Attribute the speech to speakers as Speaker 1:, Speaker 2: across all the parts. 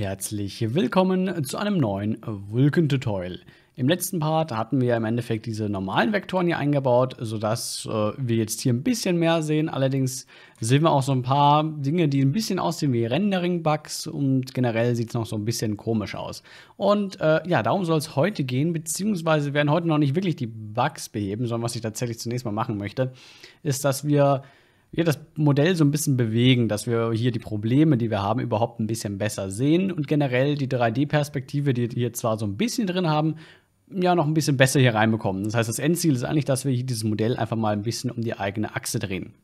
Speaker 1: Herzlich willkommen zu einem neuen Vulkan-Tutorial. Im letzten Part hatten wir im Endeffekt diese normalen Vektoren hier eingebaut, sodass äh, wir jetzt hier ein bisschen mehr sehen. Allerdings sehen wir auch so ein paar Dinge, die ein bisschen aussehen wie Rendering-Bugs und generell sieht es noch so ein bisschen komisch aus. Und äh, ja, darum soll es heute gehen, beziehungsweise werden heute noch nicht wirklich die Bugs beheben, sondern was ich tatsächlich zunächst mal machen möchte, ist, dass wir wir das Modell so ein bisschen bewegen, dass wir hier die Probleme, die wir haben, überhaupt ein bisschen besser sehen und generell die 3D-Perspektive, die wir hier zwar so ein bisschen drin haben, ja noch ein bisschen besser hier reinbekommen. Das heißt, das Endziel ist eigentlich, dass wir hier dieses Modell einfach mal ein bisschen um die eigene Achse drehen.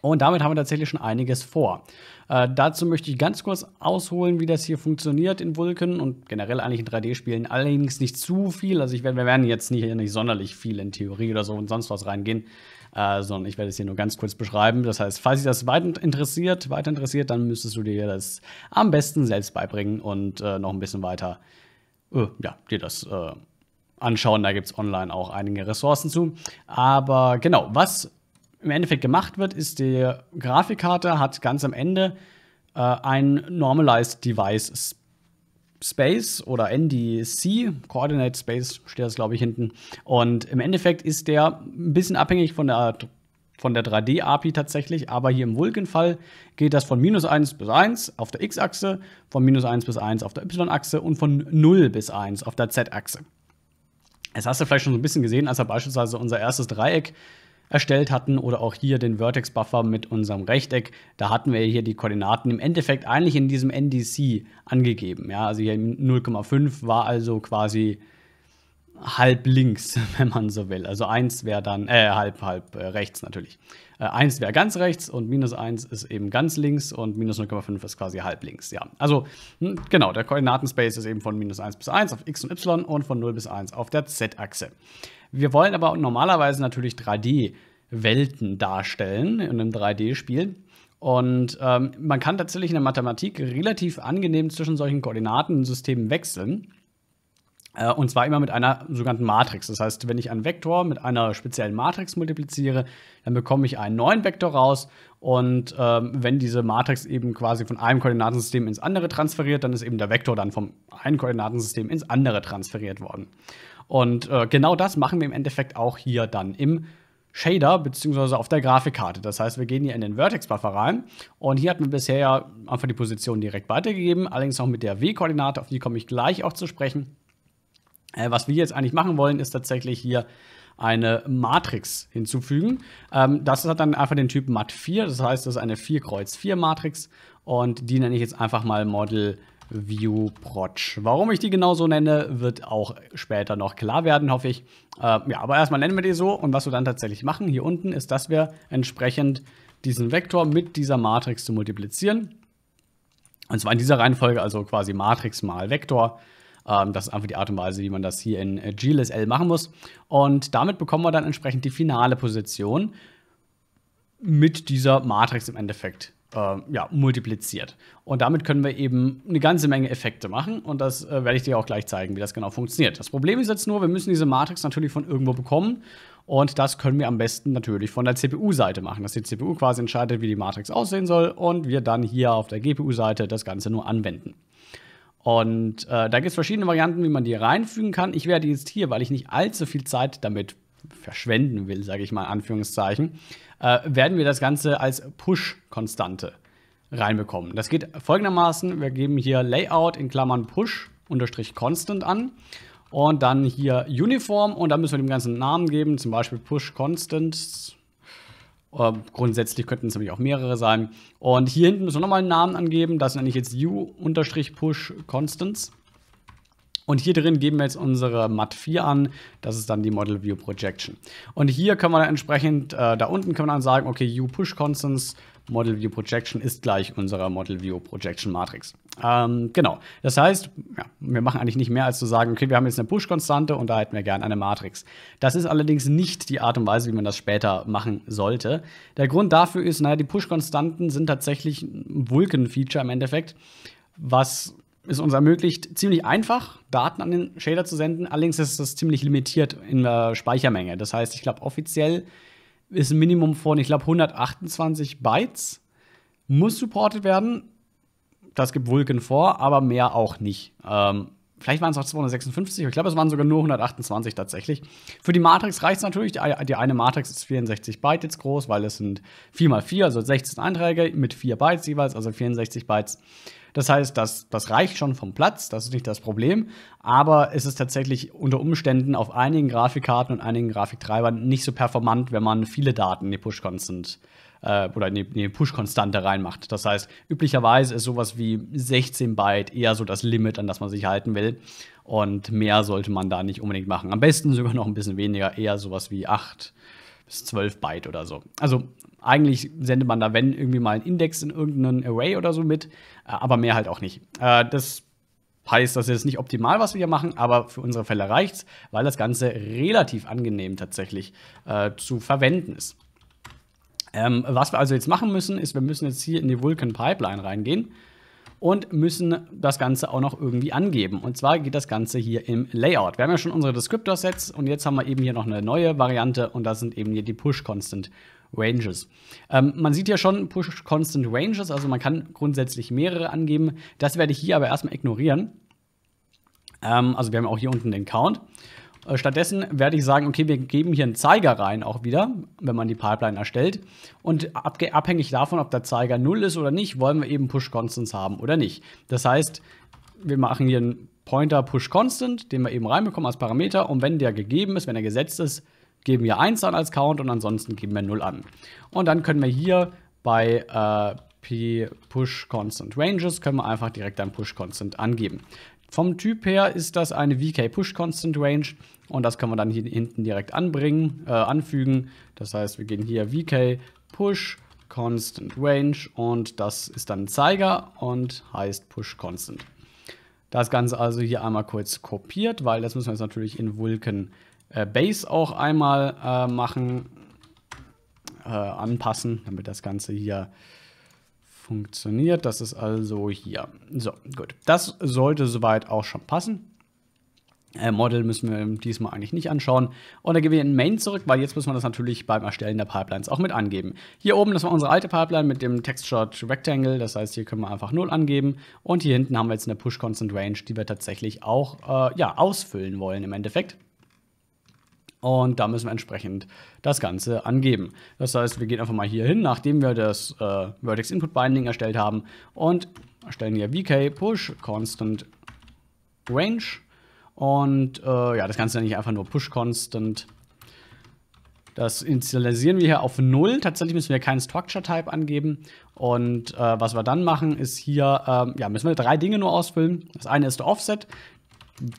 Speaker 1: Und damit haben wir tatsächlich schon einiges vor. Äh, dazu möchte ich ganz kurz ausholen, wie das hier funktioniert in Vulkan und generell eigentlich in 3D-Spielen. Allerdings nicht zu viel. Also ich, wir werden jetzt nicht, nicht sonderlich viel in Theorie oder so und sonst was reingehen äh, sondern ich werde es hier nur ganz kurz beschreiben. Das heißt, falls dich das weiter interessiert, weiter interessiert, dann müsstest du dir das am besten selbst beibringen und äh, noch ein bisschen weiter, äh, ja, dir das äh, anschauen. Da gibt es online auch einige Ressourcen zu. Aber genau, was im Endeffekt gemacht wird, ist, die Grafikkarte hat ganz am Ende äh, ein Normalized Device Space oder NDC, Coordinate Space steht das, glaube ich, hinten. Und im Endeffekt ist der ein bisschen abhängig von der, von der 3D-API tatsächlich, aber hier im Vulkan-Fall geht das von minus 1 bis 1 auf der X-Achse, von minus 1 bis 1 auf der Y-Achse und von 0 bis 1 auf der Z-Achse. Das hast du vielleicht schon so ein bisschen gesehen, als er beispielsweise unser erstes Dreieck erstellt hatten oder auch hier den Vertex Buffer mit unserem Rechteck. Da hatten wir hier die Koordinaten im Endeffekt eigentlich in diesem NDC angegeben. Ja, also hier 0,5 war also quasi halb links, wenn man so will. Also 1 wäre dann, äh, halb, halb äh, rechts natürlich. Äh, 1 wäre ganz rechts und minus 1 ist eben ganz links und minus 0,5 ist quasi halb links, ja. Also, hm, genau, der Koordinatenspace ist eben von minus 1 bis 1 auf x und y und von 0 bis 1 auf der z-Achse. Wir wollen aber normalerweise natürlich 3D-Welten darstellen in einem 3D-Spiel. Und ähm, man kann tatsächlich in der Mathematik relativ angenehm zwischen solchen Koordinatensystemen wechseln. Äh, und zwar immer mit einer sogenannten Matrix. Das heißt, wenn ich einen Vektor mit einer speziellen Matrix multipliziere, dann bekomme ich einen neuen Vektor raus. Und ähm, wenn diese Matrix eben quasi von einem Koordinatensystem ins andere transferiert, dann ist eben der Vektor dann vom einen Koordinatensystem ins andere transferiert worden. Und äh, genau das machen wir im Endeffekt auch hier dann im Shader beziehungsweise auf der Grafikkarte. Das heißt, wir gehen hier in den Vertex-Buffer rein und hier hat man bisher einfach die Position direkt weitergegeben, allerdings auch mit der W-Koordinate, auf die komme ich gleich auch zu sprechen. Äh, was wir jetzt eigentlich machen wollen, ist tatsächlich hier eine Matrix hinzufügen. Ähm, das hat dann einfach den Typ MAT4, das heißt, das ist eine 4 Kreuz 4 Matrix und die nenne ich jetzt einfach mal Model View Proj. Warum ich die genau so nenne, wird auch später noch klar werden, hoffe ich. Äh, ja, aber erstmal nennen wir die so und was wir dann tatsächlich machen hier unten ist, dass wir entsprechend diesen Vektor mit dieser Matrix zu multiplizieren. Und zwar in dieser Reihenfolge, also quasi Matrix mal Vektor ähm, das ist einfach die Art und Weise, wie man das hier in äh, GLSL machen muss. Und damit bekommen wir dann entsprechend die finale Position mit dieser Matrix im Endeffekt äh, ja, multipliziert. Und damit können wir eben eine ganze Menge Effekte machen und das äh, werde ich dir auch gleich zeigen, wie das genau funktioniert. Das Problem ist jetzt nur, wir müssen diese Matrix natürlich von irgendwo bekommen und das können wir am besten natürlich von der CPU-Seite machen, dass die CPU quasi entscheidet, wie die Matrix aussehen soll und wir dann hier auf der GPU-Seite das Ganze nur anwenden. Und äh, da gibt es verschiedene Varianten, wie man die reinfügen kann. Ich werde jetzt hier, weil ich nicht allzu viel Zeit damit verschwenden will, sage ich mal in Anführungszeichen, äh, werden wir das Ganze als Push-Konstante reinbekommen. Das geht folgendermaßen. Wir geben hier Layout in Klammern Push unterstrich Constant an und dann hier Uniform und dann müssen wir dem ganzen einen Namen geben, zum Beispiel Push Constants ähm, grundsätzlich könnten es nämlich auch mehrere sein. Und hier hinten müssen wir nochmal einen Namen angeben. Das nenne ich jetzt u-push-constants. Und hier drin geben wir jetzt unsere MAT4 an. Das ist dann die Model View Projection. Und hier können wir dann entsprechend, äh, da unten können wir dann sagen, okay, u-push-constants Model View Projection ist gleich unserer Model View Projection Matrix. Ähm, genau. Das heißt, ja, wir machen eigentlich nicht mehr als zu sagen, okay, wir haben jetzt eine Push-Konstante und da hätten wir gerne eine Matrix. Das ist allerdings nicht die Art und Weise, wie man das später machen sollte. Der Grund dafür ist, naja, die Push-Konstanten sind tatsächlich ein Vulkan-Feature im Endeffekt, was es uns ermöglicht, ziemlich einfach Daten an den Shader zu senden. Allerdings ist das ziemlich limitiert in der Speichermenge. Das heißt, ich glaube, offiziell ist ein Minimum von, ich glaube, 128 Bytes. Muss supported werden. Das gibt Vulkan vor, aber mehr auch nicht. Ähm, Vielleicht waren es auch 256, ich glaube, es waren sogar nur 128 tatsächlich. Für die Matrix reicht es natürlich. Die, eine Matrix ist 64 Byte jetzt groß, weil es sind 4 x 4, also 16 Einträge mit 4 Bytes jeweils, also 64 Bytes. Das heißt, das, das reicht schon vom Platz, das ist nicht das Problem, aber es ist tatsächlich unter Umständen auf einigen Grafikkarten und einigen Grafiktreibern nicht so performant, wenn man viele Daten in die Push-Constant äh, äh, oder eine, eine Push-Konstante reinmacht. Das heißt, üblicherweise ist sowas wie 16 Byte eher so das Limit, an das man sich halten will. Und mehr sollte man da nicht unbedingt machen. Am besten sogar noch ein bisschen weniger, eher sowas wie 8 bis 12 Byte oder so. Also eigentlich sendet man da, wenn, irgendwie mal einen Index in irgendeinen Array oder so mit, äh, aber mehr halt auch nicht. Äh, das heißt, das ist jetzt nicht optimal, was wir hier machen, aber für unsere Fälle reicht's, weil das Ganze relativ angenehm tatsächlich äh, zu verwenden ist. Ähm, was wir also jetzt machen müssen, ist, wir müssen jetzt hier in die Vulkan Pipeline reingehen und müssen das Ganze auch noch irgendwie angeben. Und zwar geht das Ganze hier im Layout. Wir haben ja schon unsere Descriptor-Sets und jetzt haben wir eben hier noch eine neue Variante und das sind eben hier die Push-Constant. Ranges. Ähm, man sieht ja schon Push Constant Ranges, also man kann grundsätzlich mehrere angeben. Das werde ich hier aber erstmal ignorieren. Ähm, also wir haben auch hier unten den Count. Äh, stattdessen werde ich sagen, okay, wir geben hier einen Zeiger rein auch wieder, wenn man die Pipeline erstellt. Und abhängig davon, ob der Zeiger 0 ist oder nicht, wollen wir eben Push-Constants haben oder nicht. Das heißt, wir machen hier einen Pointer Push-Constant, den wir eben reinbekommen als Parameter. Und wenn der gegeben ist, wenn er gesetzt ist, geben wir 1 an als Count und ansonsten geben wir 0 an. Und dann können wir hier bei äh, P Push Constant Ranges können wir einfach direkt einen Push Constant angeben. Vom Typ her ist das eine VK Push Constant Range und das können wir dann hier hinten direkt anbringen, äh, anfügen. Das heißt, wir gehen hier VK Push Constant Range und das ist dann Zeiger und heißt Push Constant. Das Ganze also hier einmal kurz kopiert, weil das müssen wir jetzt natürlich in Vulkan äh, Base auch einmal äh, machen, äh, anpassen, damit das Ganze hier funktioniert. Das ist also hier. So, gut. Das sollte soweit auch schon passen. Äh, Model müssen wir diesmal eigentlich nicht anschauen. Und dann gehen wir in Main zurück, weil jetzt müssen wir das natürlich beim Erstellen der Pipelines auch mit angeben. Hier oben, das war unsere alte Pipeline mit dem Texture Rectangle, das heißt, hier können wir einfach 0 angeben. Und hier hinten haben wir jetzt eine Push Constant Range, die wir tatsächlich auch äh, ja, ausfüllen wollen im Endeffekt. Und da müssen wir entsprechend das Ganze angeben. Das heißt, wir gehen einfach mal hier hin, nachdem wir das äh, Vertex Input Binding erstellt haben und erstellen hier vk push constant range. Und äh, ja, das Ganze nenne ich einfach nur push constant. Das initialisieren wir hier auf 0. Tatsächlich müssen wir keinen Structure-Type angeben. Und äh, was wir dann machen, ist hier, ähm, ja, müssen wir drei Dinge nur ausfüllen. Das eine ist der Offset,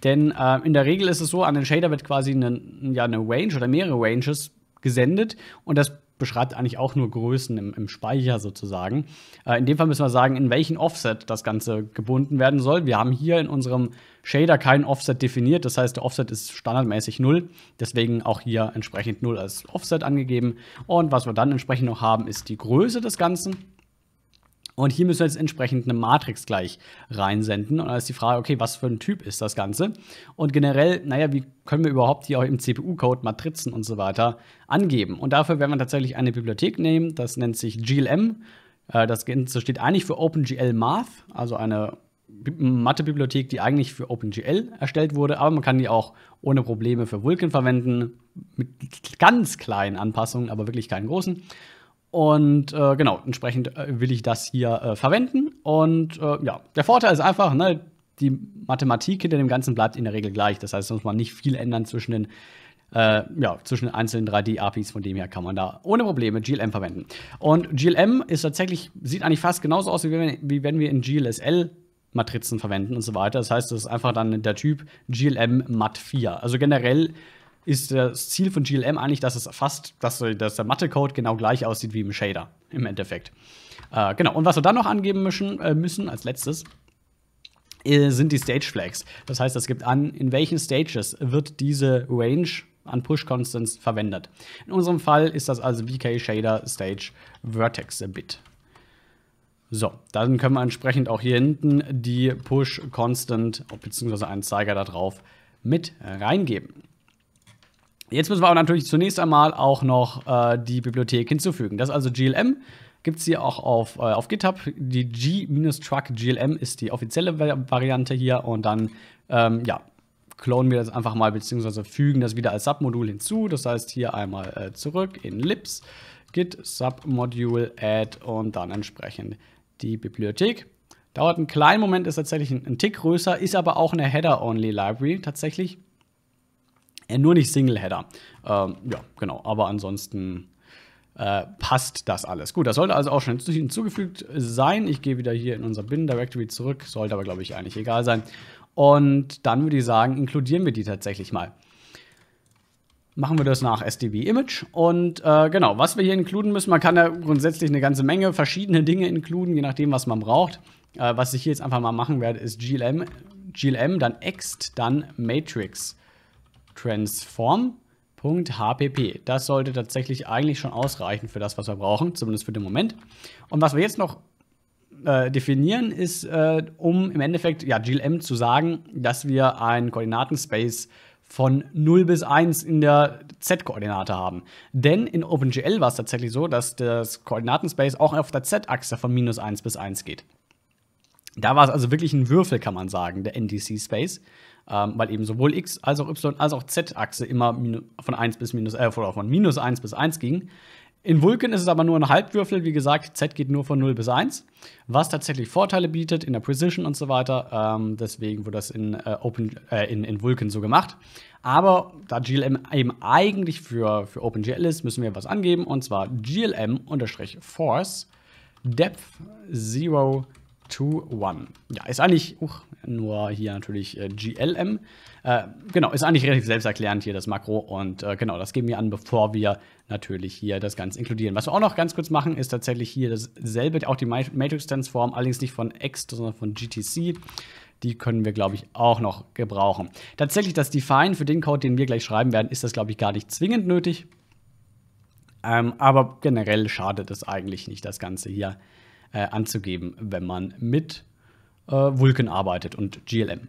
Speaker 1: denn äh, in der Regel ist es so, an den Shader wird quasi eine, ja, eine Range oder mehrere Ranges gesendet und das beschreibt eigentlich auch nur Größen im, im Speicher sozusagen. Äh, in dem Fall müssen wir sagen, in welchen Offset das Ganze gebunden werden soll. Wir haben hier in unserem Shader kein Offset definiert, das heißt, der Offset ist standardmäßig 0, deswegen auch hier entsprechend 0 als Offset angegeben. Und was wir dann entsprechend noch haben, ist die Größe des Ganzen. Und hier müssen wir jetzt entsprechend eine Matrix gleich reinsenden. Und da ist die Frage, okay, was für ein Typ ist das Ganze? Und generell, naja, wie können wir überhaupt hier auch im CPU-Code Matrizen und so weiter angeben? Und dafür werden wir tatsächlich eine Bibliothek nehmen, das nennt sich GLM. Äh, das steht eigentlich für OpenGL Math, also eine Mathe-Bibliothek, die eigentlich für OpenGL erstellt wurde, aber man kann die auch ohne Probleme für Vulkan verwenden, mit ganz kleinen Anpassungen, aber wirklich keinen großen. Und äh, genau, entsprechend äh, will ich das hier äh, verwenden. Und äh, ja, der Vorteil ist einfach, ne, die Mathematik hinter dem Ganzen bleibt in der Regel gleich. Das heißt, da muss man nicht viel ändern zwischen den, äh, ja, zwischen den einzelnen 3D-APIs. Von dem her kann man da ohne Probleme GLM verwenden. Und GLM ist tatsächlich, sieht eigentlich fast genauso aus, wie wenn, wie wenn wir in GLSL Matrizen verwenden und so weiter. Das heißt, das ist einfach dann der Typ GLM Mat 4. Also generell ist das Ziel von GLM eigentlich, dass es fast, dass, dass der Mathe-Code genau gleich aussieht wie im Shader im Endeffekt. Äh, genau, und was wir dann noch angeben müssen, äh, müssen als letztes, äh, sind die Stage Flags. Das heißt, es gibt an, in welchen Stages wird diese Range an Push Constants verwendet. In unserem Fall ist das also VK Shader Stage Vertex Bit. So, dann können wir entsprechend auch hier hinten die Push Constant bzw. einen Zeiger da drauf mit reingeben. Jetzt müssen wir aber natürlich zunächst einmal auch noch äh, die Bibliothek hinzufügen. Das ist also GLM. Gibt es hier auch auf, äh, auf GitHub. Die G-Truck GLM ist die offizielle Variante hier. Und dann, ähm, ja, klonen wir das einfach mal, beziehungsweise fügen das wieder als Submodul hinzu. Das heißt, hier einmal äh, zurück in Lips, git submodule add und dann entsprechend die Bibliothek. Dauert einen kleinen Moment, ist tatsächlich ein, ein Tick größer, ist aber auch eine Header-Only-Library tatsächlich. Äh, nur nicht Single-Header. Ähm, ja, genau. Aber ansonsten äh, passt das alles. Gut, das sollte also auch schon hinzugefügt sein. Ich gehe wieder hier in unser Bin Directory zurück. Sollte aber, glaube ich, eigentlich egal sein. Und dann würde ich sagen, inkludieren wir die tatsächlich mal machen wir das nach SDB Image. Und äh, genau, was wir hier inkluden müssen, man kann ja grundsätzlich eine ganze Menge verschiedene Dinge inkluden, je nachdem, was man braucht. Äh, was ich hier jetzt einfach mal machen werde, ist GLM, GLM dann Ext, dann Matrix transform.hpp. Das sollte tatsächlich eigentlich schon ausreichen für das, was wir brauchen, zumindest für den Moment. Und was wir jetzt noch äh, definieren, ist, äh, um im Endeffekt ja, GLM zu sagen, dass wir einen Koordinatenspace von 0 bis 1 in der Z-Koordinate haben. Denn in OpenGL war es tatsächlich so, dass das Koordinatenspace auch auf der Z-Achse von minus 1 bis 1 geht. Da war es also wirklich ein Würfel, kann man sagen, der NDC-Space ähm, weil eben sowohl X als auch Y als auch Z-Achse immer von 1 bis minus, äh, von minus 1 bis 1 ging. In Vulkan ist es aber nur ein Halbwürfel, wie gesagt, Z geht nur von 0 bis 1, was tatsächlich Vorteile bietet in der Precision und so weiter. Ähm, deswegen wurde das in, äh, Open, äh, in, in Vulkan so gemacht. Aber da GLM eben eigentlich für, für OpenGL ist, müssen wir was angeben und zwar GLM-Force Depth Zero to one. Ja, ist eigentlich uh, nur hier natürlich äh, GLM. Äh, genau, ist eigentlich relativ selbsterklärend hier das Makro und äh, genau, das geben wir an, bevor wir natürlich hier das Ganze inkludieren. Was wir auch noch ganz kurz machen, ist tatsächlich hier dasselbe, auch die Matrix-Transform, allerdings nicht von X, sondern von GTC. Die können wir, glaube ich, auch noch gebrauchen. Tatsächlich das Define für den Code, den wir gleich schreiben werden, ist das, glaube ich, gar nicht zwingend nötig. Ähm, aber generell schadet es eigentlich nicht, das Ganze hier äh, anzugeben, wenn man mit äh, Vulkan arbeitet und GLM.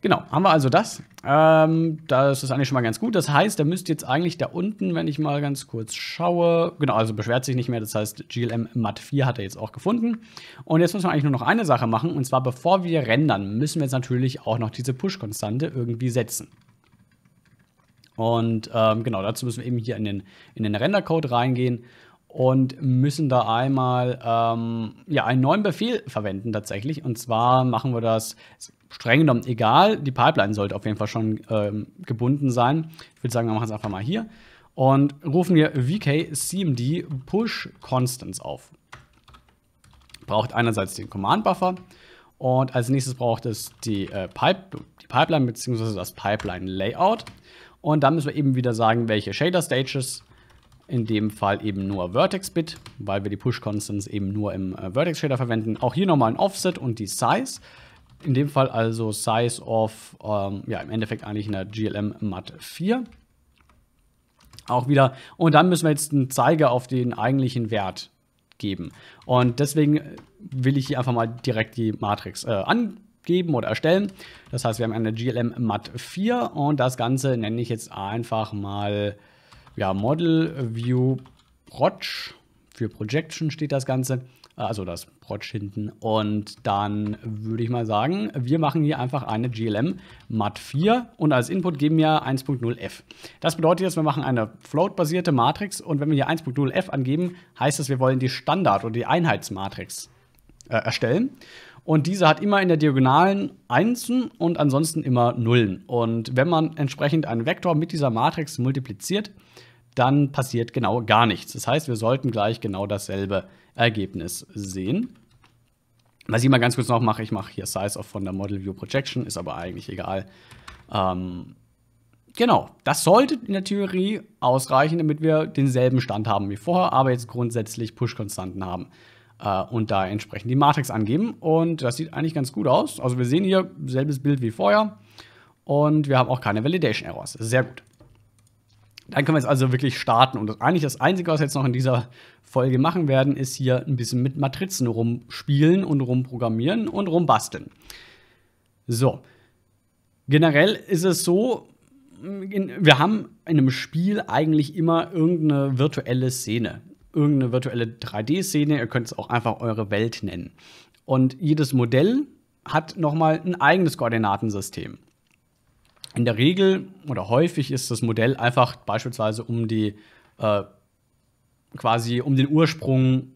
Speaker 1: Genau, haben wir also das. Ähm, das ist eigentlich schon mal ganz gut. Das heißt, da müsste jetzt eigentlich da unten, wenn ich mal ganz kurz schaue, genau, also beschwert sich nicht mehr. Das heißt, GLM Mat 4 hat er jetzt auch gefunden. Und jetzt müssen wir eigentlich nur noch eine Sache machen. Und zwar, bevor wir rendern, müssen wir jetzt natürlich auch noch diese Push-Konstante irgendwie setzen. Und ähm, genau, dazu müssen wir eben hier in den, in den Render-Code reingehen und müssen da einmal ähm, ja, einen neuen Befehl verwenden tatsächlich. Und zwar machen wir das streng genommen egal. Die Pipeline sollte auf jeden Fall schon ähm, gebunden sein. Ich würde sagen, wir machen es einfach mal hier und rufen wir vkcmd push constants auf. Braucht einerseits den Command-Buffer und als nächstes braucht es die, äh, Pipe, die Pipeline bzw. das Pipeline-Layout. Und dann müssen wir eben wieder sagen, welche Shader-Stages in dem Fall eben nur Vertex-Bit, weil wir die Push-Constants eben nur im äh, Vertex-Shader verwenden. Auch hier nochmal ein Offset und die Size. In dem Fall also Size of, ähm, ja, im Endeffekt eigentlich eine GLM Mat 4. Auch wieder. Und dann müssen wir jetzt einen Zeiger auf den eigentlichen Wert geben. Und deswegen äh, will ich hier einfach mal direkt die Matrix äh, angeben oder erstellen. Das heißt, wir haben eine GLM Mat 4 und das Ganze nenne ich jetzt einfach mal ja, Model View Proj. Für Projection steht das Ganze. Äh, also das Proj hinten. Und dann würde ich mal sagen, wir machen hier einfach eine GLM MAT4 und als Input geben wir 1.0f. Das bedeutet jetzt, wir machen eine float-basierte Matrix und wenn wir hier 1.0f angeben, heißt das, wir wollen die Standard- oder die Einheitsmatrix äh, erstellen. Und diese hat immer in der Diagonalen Einsen und ansonsten immer Nullen. Und wenn man entsprechend einen Vektor mit dieser Matrix multipliziert, dann passiert genau gar nichts. Das heißt, wir sollten gleich genau dasselbe Ergebnis sehen. Was ich mal ganz kurz noch mache, ich mache hier Size of von der Model View Projection, ist aber eigentlich egal. Ähm, genau, das sollte in der Theorie ausreichen, damit wir denselben Stand haben wie vorher, aber jetzt grundsätzlich Push-Konstanten haben äh, und da entsprechend die Matrix angeben. Und das sieht eigentlich ganz gut aus. Also wir sehen hier selbes Bild wie vorher und wir haben auch keine Validation Errors. Sehr gut. Dann können wir jetzt also wirklich starten. Und das, eigentlich das Einzige, was wir jetzt noch in dieser Folge machen werden, ist hier ein bisschen mit Matrizen rumspielen und rumprogrammieren und rumbasteln. So. Generell ist es so, wir haben in einem Spiel eigentlich immer irgendeine virtuelle Szene irgendeine virtuelle 3D-Szene, ihr könnt es auch einfach eure Welt nennen. Und jedes Modell hat nochmal ein eigenes Koordinatensystem. In der Regel oder häufig ist das Modell einfach beispielsweise um die äh, quasi um den Ursprung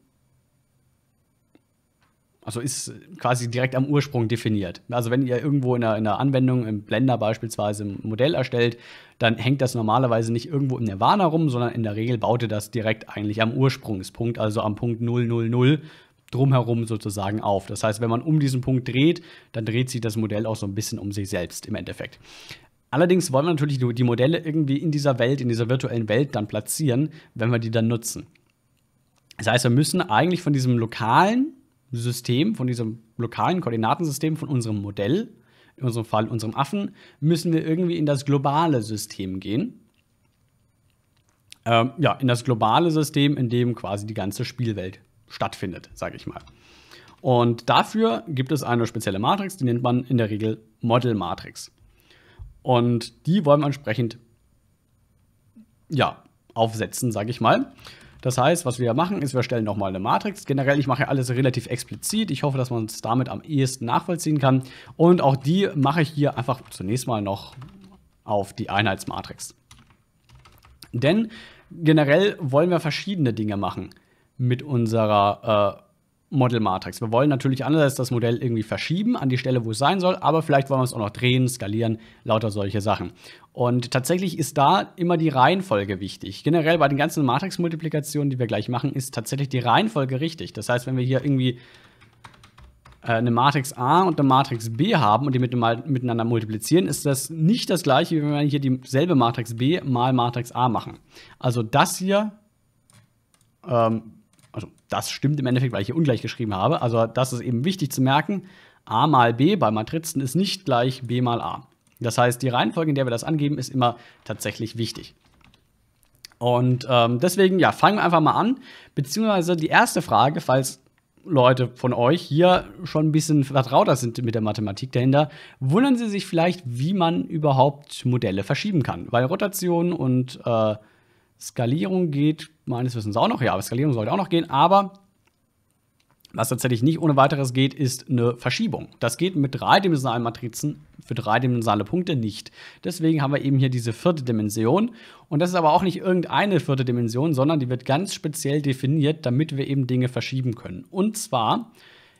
Speaker 1: also ist quasi direkt am Ursprung definiert. Also wenn ihr irgendwo in einer, in einer, Anwendung, im Blender beispielsweise, ein Modell erstellt, dann hängt das normalerweise nicht irgendwo im Nirvana rum, sondern in der Regel baut ihr das direkt eigentlich am Ursprungspunkt, also am Punkt 000 drumherum sozusagen auf. Das heißt, wenn man um diesen Punkt dreht, dann dreht sich das Modell auch so ein bisschen um sich selbst im Endeffekt. Allerdings wollen wir natürlich die Modelle irgendwie in dieser Welt, in dieser virtuellen Welt dann platzieren, wenn wir die dann nutzen. Das heißt, wir müssen eigentlich von diesem lokalen System, von diesem lokalen Koordinatensystem, von unserem Modell, in unserem Fall unserem Affen, müssen wir irgendwie in das globale System gehen. Ähm, ja, in das globale System, in dem quasi die ganze Spielwelt stattfindet, sage ich mal. Und dafür gibt es eine spezielle Matrix, die nennt man in der Regel Model Matrix. Und die wollen wir entsprechend ja, aufsetzen, sage ich mal. Das heißt, was wir machen, ist, wir stellen nochmal eine Matrix. Generell, ich mache alles relativ explizit. Ich hoffe, dass man es damit am ehesten nachvollziehen kann. Und auch die mache ich hier einfach zunächst mal noch auf die Einheitsmatrix. Denn generell wollen wir verschiedene Dinge machen mit unserer äh, Model-Matrix. Wir wollen natürlich andererseits das Modell irgendwie verschieben an die Stelle, wo es sein soll, aber vielleicht wollen wir es auch noch drehen, skalieren, lauter solche Sachen. Und tatsächlich ist da immer die Reihenfolge wichtig. Generell bei den ganzen Matrix-Multiplikationen, die wir gleich machen, ist tatsächlich die Reihenfolge richtig. Das heißt, wenn wir hier irgendwie äh, eine Matrix A und eine Matrix B haben und die miteinander multiplizieren, ist das nicht das gleiche, wie wenn wir hier dieselbe Matrix B mal Matrix A machen. Also das hier ähm, das stimmt im Endeffekt, weil ich hier ungleich geschrieben habe. Also das ist eben wichtig zu merken. A mal B bei Matrizen ist nicht gleich B mal A. Das heißt, die Reihenfolge, in der wir das angeben, ist immer tatsächlich wichtig. Und ähm, deswegen, ja, fangen wir einfach mal an. Beziehungsweise die erste Frage, falls Leute von euch hier schon ein bisschen vertrauter sind mit der Mathematik dahinter, wundern sie sich vielleicht, wie man überhaupt Modelle verschieben kann. Weil Rotation und äh, Skalierung geht meines Wissens auch noch. Ja, aber Skalierung sollte auch noch gehen. Aber was tatsächlich nicht ohne weiteres geht, ist eine Verschiebung. Das geht mit dreidimensionalen Matrizen für dreidimensionale Punkte nicht. Deswegen haben wir eben hier diese vierte Dimension. Und das ist aber auch nicht irgendeine vierte Dimension, sondern die wird ganz speziell definiert, damit wir eben Dinge verschieben können. Und zwar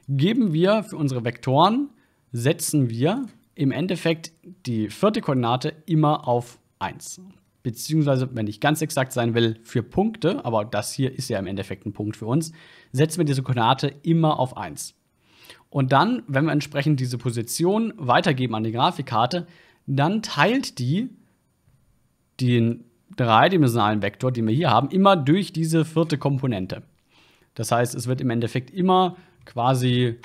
Speaker 1: geben wir für unsere Vektoren, setzen wir im Endeffekt die vierte Koordinate immer auf 1 beziehungsweise, wenn ich ganz exakt sein will, für Punkte, aber das hier ist ja im Endeffekt ein Punkt für uns, setzen wir diese Koordinate immer auf 1. Und dann, wenn wir entsprechend diese Position weitergeben an die Grafikkarte, dann teilt die den dreidimensionalen Vektor, den wir hier haben, immer durch diese vierte Komponente. Das heißt, es wird im Endeffekt immer quasi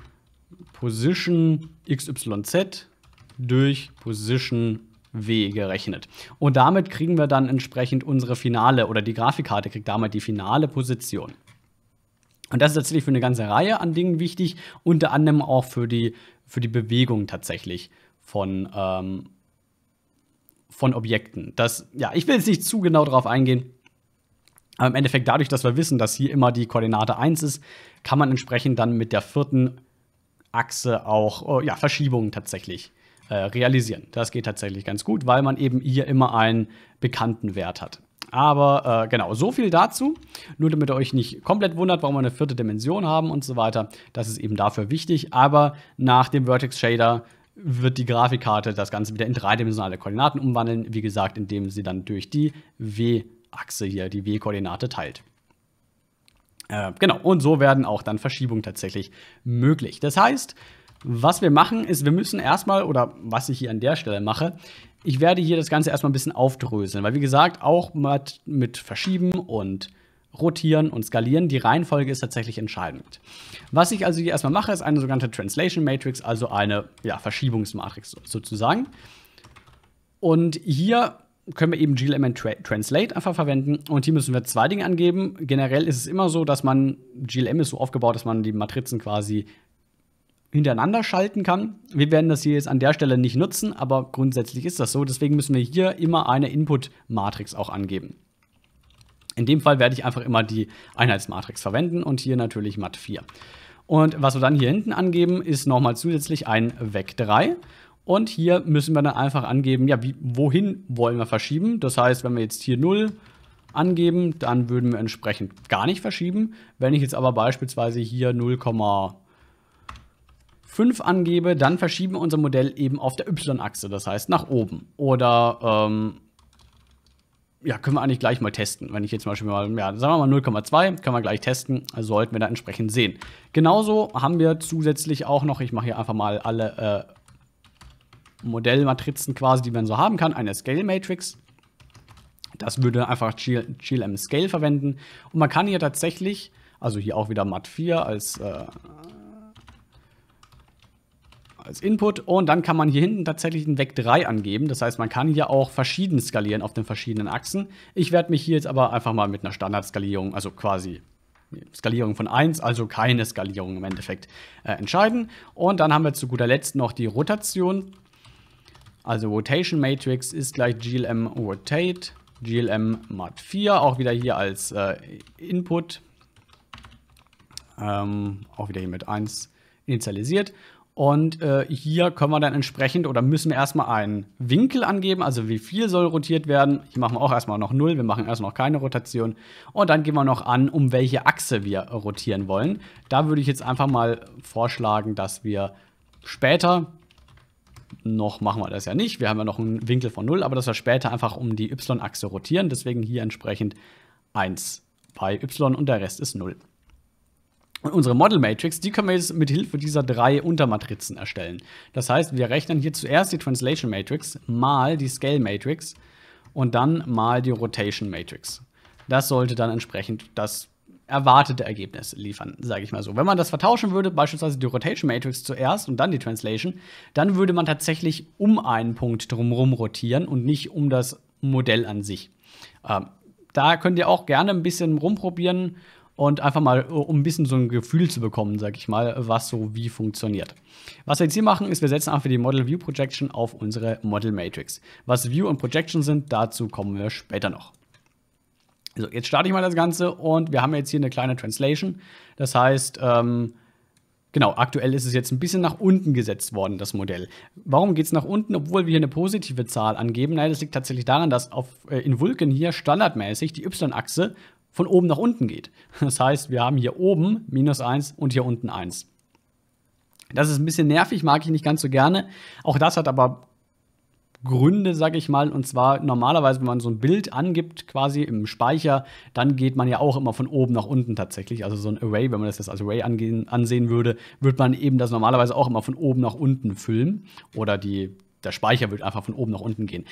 Speaker 1: Position XYZ durch Position W gerechnet. Und damit kriegen wir dann entsprechend unsere finale oder die Grafikkarte kriegt damit die finale Position. Und das ist tatsächlich für eine ganze Reihe an Dingen wichtig, unter anderem auch für die, für die Bewegung tatsächlich von, ähm, von Objekten. Das, ja, ich will jetzt nicht zu genau darauf eingehen, aber im Endeffekt dadurch, dass wir wissen, dass hier immer die Koordinate 1 ist, kann man entsprechend dann mit der vierten Achse auch oh, ja, Verschiebungen tatsächlich äh, realisieren. Das geht tatsächlich ganz gut, weil man eben hier immer einen bekannten Wert hat. Aber äh, genau, so viel dazu. Nur damit ihr euch nicht komplett wundert, warum wir eine vierte Dimension haben und so weiter. Das ist eben dafür wichtig. Aber nach dem Vertex Shader wird die Grafikkarte das Ganze wieder in dreidimensionale Koordinaten umwandeln. Wie gesagt, indem sie dann durch die W-Achse hier, die W-Koordinate teilt. Äh, genau, und so werden auch dann Verschiebungen tatsächlich möglich. Das heißt, was wir machen, ist, wir müssen erstmal, oder was ich hier an der Stelle mache, ich werde hier das Ganze erstmal ein bisschen aufdröseln, weil wie gesagt, auch mit, mit Verschieben und Rotieren und Skalieren, die Reihenfolge ist tatsächlich entscheidend. Was ich also hier erstmal mache, ist eine sogenannte Translation Matrix, also eine ja, Verschiebungsmatrix sozusagen. Und hier können wir eben GLMN Translate einfach verwenden. Und hier müssen wir zwei Dinge angeben. Generell ist es immer so, dass man, GLM ist so aufgebaut, dass man die Matrizen quasi hintereinander schalten kann. Wir werden das hier jetzt an der Stelle nicht nutzen, aber grundsätzlich ist das so. Deswegen müssen wir hier immer eine Input-Matrix auch angeben. In dem Fall werde ich einfach immer die Einheitsmatrix verwenden und hier natürlich MAT4. Und was wir dann hier hinten angeben, ist nochmal zusätzlich ein VEC3. Und hier müssen wir dann einfach angeben, ja, wie, wohin wollen wir verschieben. Das heißt, wenn wir jetzt hier 0 angeben, dann würden wir entsprechend gar nicht verschieben. Wenn ich jetzt aber beispielsweise hier 0,5 5 angebe, dann verschieben wir unser Modell eben auf der Y-Achse, das heißt nach oben. Oder, ähm, ja, können wir eigentlich gleich mal testen. Wenn ich jetzt zum Beispiel mal, ja, sagen wir mal 0,2, können wir gleich testen, also sollten wir da entsprechend sehen. Genauso haben wir zusätzlich auch noch, ich mache hier einfach mal alle äh, Modellmatrizen quasi, die man so haben kann, eine Scale Matrix. Das würde einfach GLM Scale verwenden. Und man kann hier tatsächlich, also hier auch wieder Mat 4 als äh, als Input und dann kann man hier hinten tatsächlich einen Weg 3 angeben. Das heißt, man kann hier auch verschieden skalieren auf den verschiedenen Achsen. Ich werde mich hier jetzt aber einfach mal mit einer Standardskalierung, also quasi Skalierung von 1, also keine Skalierung im Endeffekt, äh, entscheiden. Und dann haben wir zu guter Letzt noch die Rotation. Also Rotation Matrix ist gleich GLM Rotate, GLM Mat 4, auch wieder hier als äh, Input. Ähm, auch wieder hier mit 1 initialisiert. Und äh, hier können wir dann entsprechend oder müssen wir erstmal einen Winkel angeben, also wie viel soll rotiert werden. Hier machen wir auch erstmal noch 0, wir machen erst noch keine Rotation. Und dann gehen wir noch an, um welche Achse wir rotieren wollen. Da würde ich jetzt einfach mal vorschlagen, dass wir später, noch machen wir das ja nicht, wir haben ja noch einen Winkel von 0, aber dass wir später einfach um die y-Achse rotieren. Deswegen hier entsprechend 1 bei y und der Rest ist 0. Und unsere Model Matrix, die können wir jetzt mit Hilfe dieser drei Untermatrizen erstellen. Das heißt, wir rechnen hier zuerst die Translation Matrix mal die Scale Matrix und dann mal die Rotation Matrix. Das sollte dann entsprechend das erwartete Ergebnis liefern, sage ich mal so. Wenn man das vertauschen würde, beispielsweise die Rotation Matrix zuerst und dann die Translation, dann würde man tatsächlich um einen Punkt drumherum rotieren und nicht um das Modell an sich. Ähm, da könnt ihr auch gerne ein bisschen rumprobieren und einfach mal, äh, um ein bisschen so ein Gefühl zu bekommen, sag ich mal, was so wie funktioniert. Was wir jetzt hier machen, ist, wir setzen einfach die Model View Projection auf unsere Model Matrix. Was View und Projection sind, dazu kommen wir später noch. So, jetzt starte ich mal das Ganze und wir haben jetzt hier eine kleine Translation. Das heißt, ähm, Genau, aktuell ist es jetzt ein bisschen nach unten gesetzt worden, das Modell. Warum geht es nach unten, obwohl wir hier eine positive Zahl angeben? Nein, das liegt tatsächlich daran, dass auf, äh, in Vulkan hier standardmäßig die Y-Achse von oben nach unten geht. Das heißt, wir haben hier oben minus 1 und hier unten 1. Das ist ein bisschen nervig, mag ich nicht ganz so gerne. Auch das hat aber Gründe, sage ich mal. Und zwar normalerweise, wenn man so ein Bild angibt, quasi im Speicher, dann geht man ja auch immer von oben nach unten tatsächlich. Also so ein Array, wenn man das jetzt als Array angehen, ansehen würde, würde man eben das normalerweise auch immer von oben nach unten füllen. Oder die, der Speicher würde einfach von oben nach unten gehen.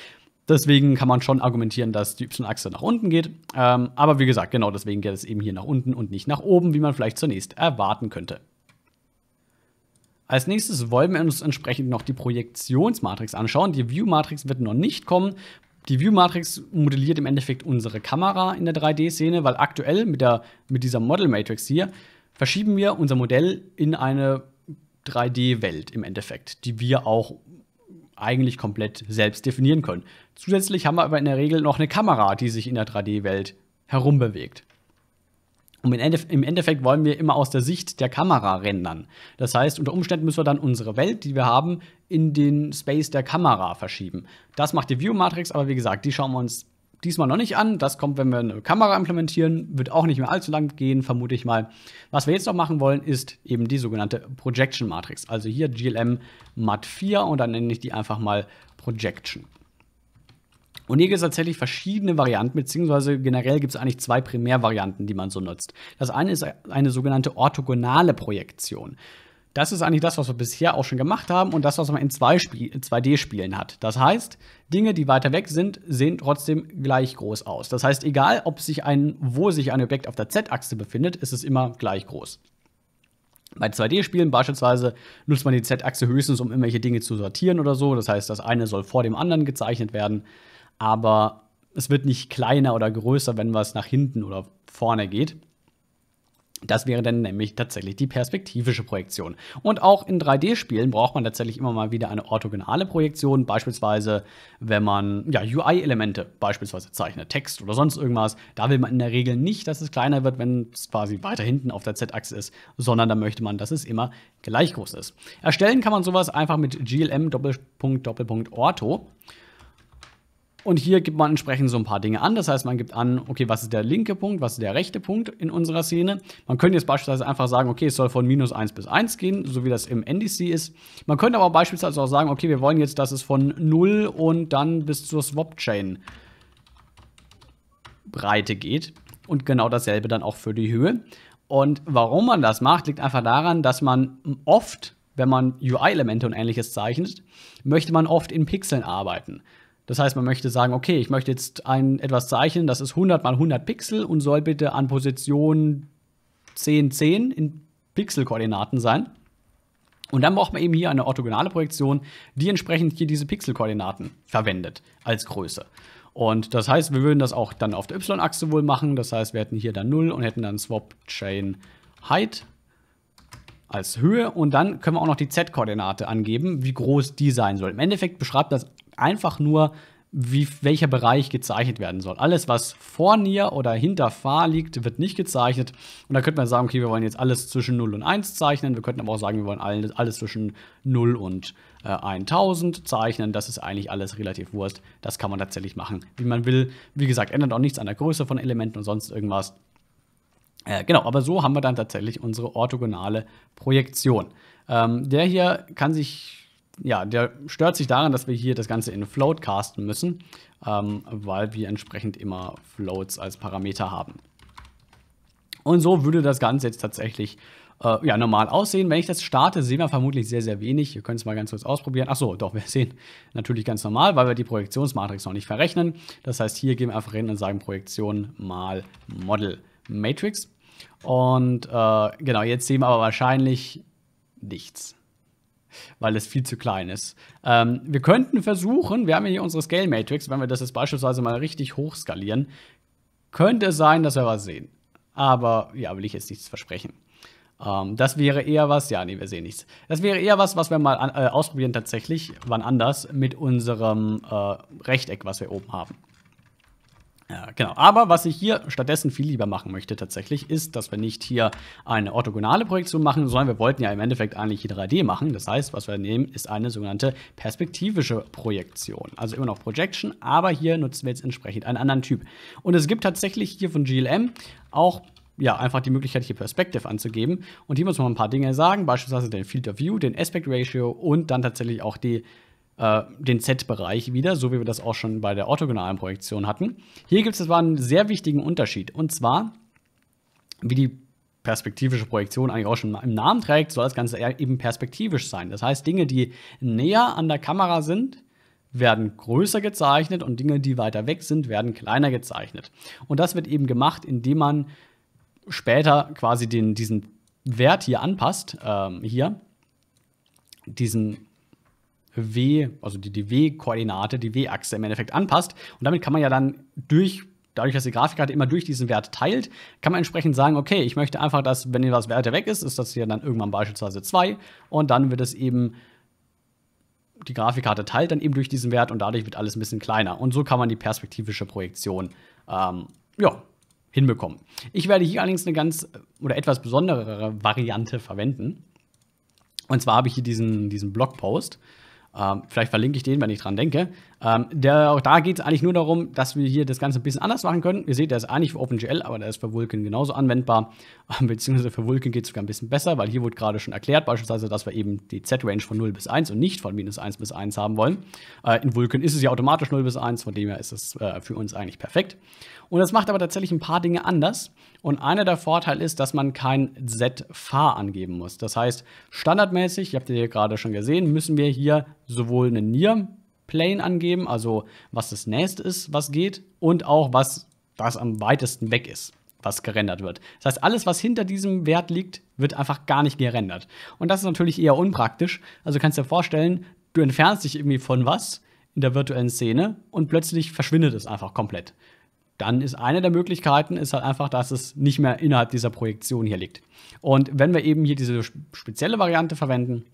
Speaker 1: Deswegen kann man schon argumentieren, dass die Y-Achse nach unten geht. Ähm, aber wie gesagt, genau deswegen geht es eben hier nach unten und nicht nach oben, wie man vielleicht zunächst erwarten könnte. Als nächstes wollen wir uns entsprechend noch die Projektionsmatrix anschauen. Die View-Matrix wird noch nicht kommen. Die View-Matrix modelliert im Endeffekt unsere Kamera in der 3D-Szene, weil aktuell mit, der, mit dieser Model-Matrix hier verschieben wir unser Modell in eine 3D-Welt im Endeffekt, die wir auch eigentlich komplett selbst definieren können. Zusätzlich haben wir aber in der Regel noch eine Kamera, die sich in der 3D-Welt herumbewegt. Und im Endeffekt wollen wir immer aus der Sicht der Kamera rendern. Das heißt, unter Umständen müssen wir dann unsere Welt, die wir haben, in den Space der Kamera verschieben. Das macht die View Matrix, aber wie gesagt, die schauen wir uns diesmal noch nicht an. Das kommt, wenn wir eine Kamera implementieren. Wird auch nicht mehr allzu lang gehen, vermute ich mal. Was wir jetzt noch machen wollen, ist eben die sogenannte Projection Matrix. Also hier GLM Mat 4 und dann nenne ich die einfach mal Projection. Und hier gibt es tatsächlich verschiedene Varianten, beziehungsweise generell gibt es eigentlich zwei Primärvarianten, die man so nutzt. Das eine ist eine sogenannte orthogonale Projektion. Das ist eigentlich das, was wir bisher auch schon gemacht haben und das, was man in 2D-Spielen hat. Das heißt, Dinge, die weiter weg sind, sehen trotzdem gleich groß aus. Das heißt, egal, ob sich ein, wo sich ein Objekt auf der Z-Achse befindet, ist es immer gleich groß. Bei 2D-Spielen beispielsweise nutzt man die Z-Achse höchstens, um irgendwelche Dinge zu sortieren oder so. Das heißt, das eine soll vor dem anderen gezeichnet werden, aber es wird nicht kleiner oder größer, wenn was nach hinten oder vorne geht. Das wäre dann nämlich tatsächlich die perspektivische Projektion. Und auch in 3D-Spielen braucht man tatsächlich immer mal wieder eine orthogonale Projektion, beispielsweise wenn man ja, UI-Elemente beispielsweise zeichnet, Text oder sonst irgendwas. Da will man in der Regel nicht, dass es kleiner wird, wenn es quasi weiter hinten auf der Z-Achse ist, sondern da möchte man, dass es immer gleich groß ist. Erstellen kann man sowas einfach mit glm Doppelpunkt Doppelpunkt Ortho. Und hier gibt man entsprechend so ein paar Dinge an. Das heißt, man gibt an, okay, was ist der linke Punkt, was ist der rechte Punkt in unserer Szene. Man könnte jetzt beispielsweise einfach sagen, okay, es soll von minus 1 bis 1 gehen, so wie das im NDC ist. Man könnte aber beispielsweise auch sagen, okay, wir wollen jetzt, dass es von 0 und dann bis zur Swap-Chain Breite geht. Und genau dasselbe dann auch für die Höhe. Und warum man das macht, liegt einfach daran, dass man oft wenn man UI-Elemente und ähnliches zeichnet, möchte man oft in Pixeln arbeiten. Das heißt, man möchte sagen, okay, ich möchte jetzt ein, etwas zeichnen, das ist 100 mal 100 Pixel und soll bitte an Position 10, 10 in Pixelkoordinaten sein. Und dann braucht man eben hier eine orthogonale Projektion, die entsprechend hier diese Pixelkoordinaten verwendet als Größe. Und das heißt, wir würden das auch dann auf der Y-Achse wohl machen. Das heißt, wir hätten hier dann 0 und hätten dann Swap Chain Height als Höhe. Und dann können wir auch noch die Z-Koordinate angeben, wie groß die sein soll. Im Endeffekt beschreibt das einfach nur, wie, welcher Bereich gezeichnet werden soll. Alles, was vor Nier oder hinter Fahr liegt, wird nicht gezeichnet. Und da könnte man sagen, okay, wir wollen jetzt alles zwischen 0 und 1 zeichnen. Wir könnten aber auch sagen, wir wollen alles zwischen 0 und äh, 1000 zeichnen. Das ist eigentlich alles relativ Wurst. Das kann man tatsächlich machen, wie man will. Wie gesagt, ändert auch nichts an der Größe von Elementen und sonst irgendwas. Äh, genau, aber so haben wir dann tatsächlich unsere orthogonale Projektion. Ähm, der hier kann sich ja, der stört sich daran, dass wir hier das Ganze in Float casten müssen, ähm, weil wir entsprechend immer Floats als Parameter haben. Und so würde das Ganze jetzt tatsächlich äh, ja, normal aussehen. Wenn ich das starte, sehen wir vermutlich sehr, sehr wenig. Wir können es mal ganz kurz ausprobieren. Achso, doch, wir sehen natürlich ganz normal, weil wir die Projektionsmatrix noch nicht verrechnen. Das heißt, hier gehen wir einfach hin und sagen Projektion mal Model Matrix. Und äh, genau, jetzt sehen wir aber wahrscheinlich nichts weil es viel zu klein ist. Ähm, wir könnten versuchen, wir haben hier unsere Scale Matrix, wenn wir das jetzt beispielsweise mal richtig hoch skalieren, könnte es sein, dass wir was sehen. Aber ja, will ich jetzt nichts versprechen. Ähm, das wäre eher was, ja, nee, wir sehen nichts. Das wäre eher was, was wir mal an, äh, ausprobieren tatsächlich, wann anders, mit unserem äh, Rechteck, was wir oben haben. Ja, genau. Aber was ich hier stattdessen viel lieber machen möchte tatsächlich, ist, dass wir nicht hier eine orthogonale Projektion machen, sondern wir wollten ja im Endeffekt eigentlich hier 3D machen. Das heißt, was wir nehmen, ist eine sogenannte perspektivische Projektion. Also immer noch Projection, aber hier nutzen wir jetzt entsprechend einen anderen Typ. Und es gibt tatsächlich hier von GLM auch ja, einfach die Möglichkeit, hier Perspective anzugeben. Und hier muss man ein paar Dinge sagen, beispielsweise den Field of View, den Aspect Ratio und dann tatsächlich auch die äh, den Z-Bereich wieder, so wie wir das auch schon bei der orthogonalen Projektion hatten. Hier gibt es aber einen sehr wichtigen Unterschied und zwar, wie die perspektivische Projektion eigentlich auch schon im Namen trägt, soll das Ganze eben perspektivisch sein. Das heißt, Dinge, die näher an der Kamera sind, werden größer gezeichnet und Dinge, die weiter weg sind, werden kleiner gezeichnet. Und das wird eben gemacht, indem man später quasi den, diesen Wert hier anpasst, ähm, hier, diesen W, also die, die W-Koordinate, die W-Achse im Endeffekt anpasst. Und damit kann man ja dann durch dadurch, dass die Grafikkarte halt immer durch diesen Wert teilt, kann man entsprechend sagen, okay, ich möchte einfach, dass, wenn das Wert weg ist, ist das hier dann irgendwann beispielsweise 2 und dann wird es eben, die Grafikkarte teilt dann eben durch diesen Wert und dadurch wird alles ein bisschen kleiner. Und so kann man die perspektivische Projektion, ähm, ja, hinbekommen. Ich werde hier allerdings eine ganz äh, oder etwas besondere Variante verwenden. Und zwar habe ich hier diesen, diesen Blogpost. Ähm, vielleicht verlinke ich den, wenn ich dran denke. Ähm, der, auch da geht es eigentlich nur darum, dass wir hier das Ganze ein bisschen anders machen können. Ihr seht, der ist eigentlich für OpenGL, aber der ist für Vulkan genauso anwendbar. Ähm, beziehungsweise für Vulkan geht es sogar ein bisschen besser, weil hier wurde gerade schon erklärt, beispielsweise, dass wir eben die Z-Range von 0 bis 1 und nicht von minus 1 bis 1 haben wollen. Äh, in Vulkan ist es ja automatisch 0 bis 1, von dem her ist es äh, für uns eigentlich perfekt. Und das macht aber tatsächlich ein paar Dinge anders. Und einer der Vorteile ist, dass man kein Z-Far angeben muss. Das heißt, standardmäßig, ihr habt ja hier gerade schon gesehen, müssen wir hier sowohl eine NIR Plane angeben, also was das nächste ist, was geht, und auch was das am weitesten weg ist, was gerendert wird. Das heißt, alles, was hinter diesem Wert liegt, wird einfach gar nicht gerendert. Und das ist natürlich eher unpraktisch. Also kannst du dir vorstellen, du entfernst dich irgendwie von was in der virtuellen Szene und plötzlich verschwindet es einfach komplett. Dann ist eine der Möglichkeiten ist halt einfach, dass es nicht mehr innerhalb dieser Projektion hier liegt. Und wenn wir eben hier diese spezielle Variante verwenden,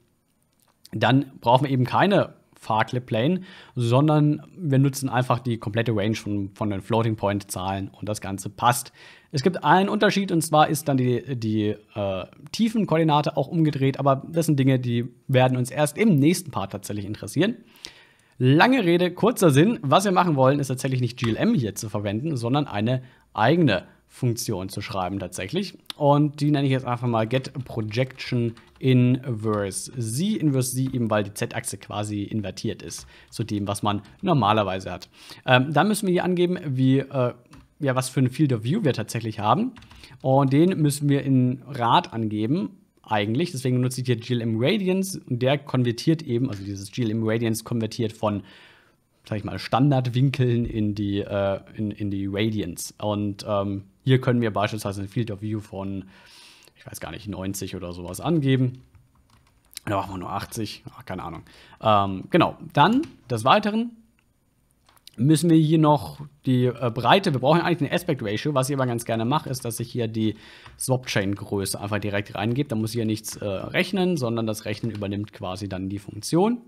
Speaker 1: dann brauchen wir eben keine Farkley-Plane, sondern wir nutzen einfach die komplette Range von, von den Floating-Point-Zahlen und das Ganze passt. Es gibt einen Unterschied und zwar ist dann die, die äh, Tiefenkoordinate auch umgedreht, aber das sind Dinge, die werden uns erst im nächsten Part tatsächlich interessieren. Lange Rede, kurzer Sinn. Was wir machen wollen, ist tatsächlich nicht GLM hier zu verwenden, sondern eine eigene Funktion zu schreiben tatsächlich. Und die nenne ich jetzt einfach mal get projection inverse z. Inverse z eben, weil die z-Achse quasi invertiert ist zu dem, was man normalerweise hat. Ähm, dann müssen wir hier angeben, wie, äh, ja, was für ein Field of View wir tatsächlich haben. Und den müssen wir in Rad angeben eigentlich. Deswegen nutze ich hier GLM Radiance und der konvertiert eben, also dieses GLM Radiance konvertiert von sag ich mal, Standardwinkeln in die, äh, in, in die Radiance. Und ähm, hier können wir beispielsweise ein Field of View von, ich weiß gar nicht, 90 oder sowas angeben. Da machen wir nur 80, Ach, keine Ahnung. Ähm, genau, dann des Weiteren müssen wir hier noch die äh, Breite, wir brauchen eigentlich eine Aspect Ratio, was ich aber ganz gerne mache, ist, dass ich hier die Swap-Chain-Größe einfach direkt reingebe. Da muss ich ja nichts äh, rechnen, sondern das Rechnen übernimmt quasi dann die Funktion.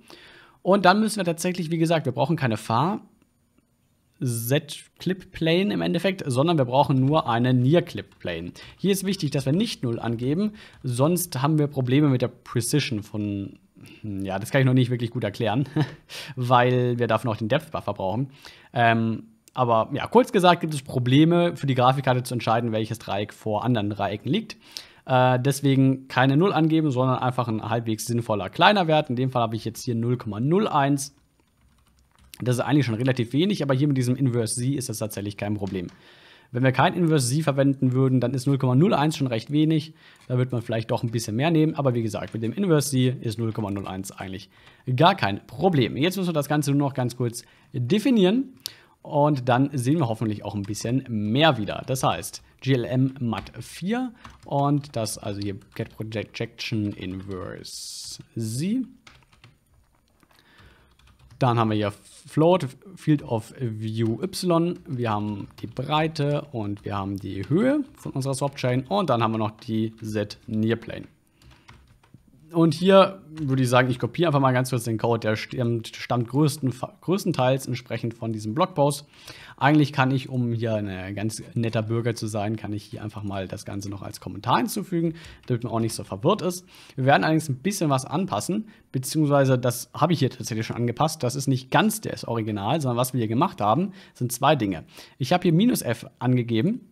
Speaker 1: Und dann müssen wir tatsächlich, wie gesagt, wir brauchen keine Fahr. Z-Clip-Plane im Endeffekt, sondern wir brauchen nur eine Near-Clip-Plane. Hier ist wichtig, dass wir nicht 0 angeben, sonst haben wir Probleme mit der Precision von, hm, ja, das kann ich noch nicht wirklich gut erklären, weil wir dafür noch den Depth-Buffer brauchen. Ähm, aber ja, kurz gesagt gibt es Probleme für die Grafikkarte zu entscheiden, welches Dreieck vor anderen Dreiecken liegt. Äh, deswegen keine 0 angeben, sondern einfach ein halbwegs sinnvoller kleiner Wert. In dem Fall habe ich jetzt hier 0,01. Das ist eigentlich schon relativ wenig, aber hier mit diesem Inverse Z ist das tatsächlich kein Problem. Wenn wir kein Inverse Z verwenden würden, dann ist 0,01 schon recht wenig. Da würde man vielleicht doch ein bisschen mehr nehmen. Aber wie gesagt, mit dem Inverse Z ist 0,01 eigentlich gar kein Problem. Jetzt müssen wir das Ganze nur noch ganz kurz definieren. Und dann sehen wir hoffentlich auch ein bisschen mehr wieder. Das heißt, GLM MAT 4 und das also hier Get Projection Inverse Z. Dann haben wir hier Float, Field of View Y, wir haben die Breite und wir haben die Höhe von unserer Swapchain und dann haben wir noch die Z Near Plane. Und hier würde ich sagen, ich kopiere einfach mal ganz kurz den Code, der stammt größten, größtenteils entsprechend von diesem Blogpost. Eigentlich kann ich, um hier ein ganz netter Bürger zu sein, kann ich hier einfach mal das Ganze noch als Kommentar hinzufügen, damit man auch nicht so verwirrt ist. Wir werden allerdings ein bisschen was anpassen, beziehungsweise das habe ich hier tatsächlich schon angepasst. Das ist nicht ganz das Original, sondern was wir hier gemacht haben, sind zwei Dinge. Ich habe hier minus f angegeben.